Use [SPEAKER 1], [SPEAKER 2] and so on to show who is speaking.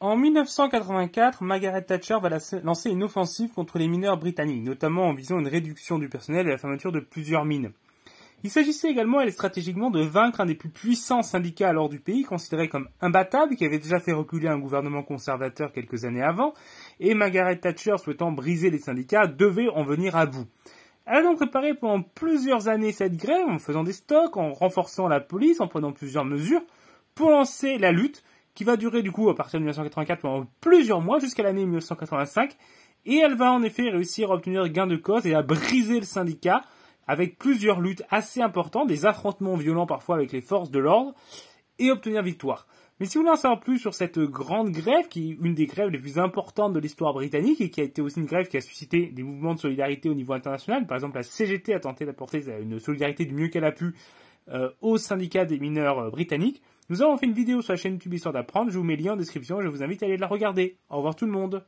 [SPEAKER 1] En 1984, Margaret Thatcher va lancer une offensive contre les mineurs britanniques, notamment en visant une réduction du personnel et la fermeture de plusieurs mines. Il s'agissait également, elle, stratégiquement, de vaincre un des plus puissants syndicats alors du pays, considéré comme imbattable, qui avait déjà fait reculer un gouvernement conservateur quelques années avant, et Margaret Thatcher, souhaitant briser les syndicats, devait en venir à bout. Elle a donc préparé pendant plusieurs années cette grève, en faisant des stocks, en renforçant la police, en prenant plusieurs mesures, pour lancer la lutte, qui va durer du coup à partir de 1984 pendant plusieurs mois jusqu'à l'année 1985. Et elle va en effet réussir à obtenir gain de cause et à briser le syndicat avec plusieurs luttes assez importantes, des affrontements violents parfois avec les forces de l'ordre et obtenir victoire. Mais si vous voulez en savoir plus sur cette grande grève, qui est une des grèves les plus importantes de l'histoire britannique et qui a été aussi une grève qui a suscité des mouvements de solidarité au niveau international, par exemple la CGT a tenté d'apporter une solidarité du mieux qu'elle a pu euh, au syndicat des mineurs euh, britanniques. Nous avons fait une vidéo sur la chaîne YouTube Histoire d'apprendre, je vous mets le lien en description, je vous invite à aller la regarder. Au revoir tout le monde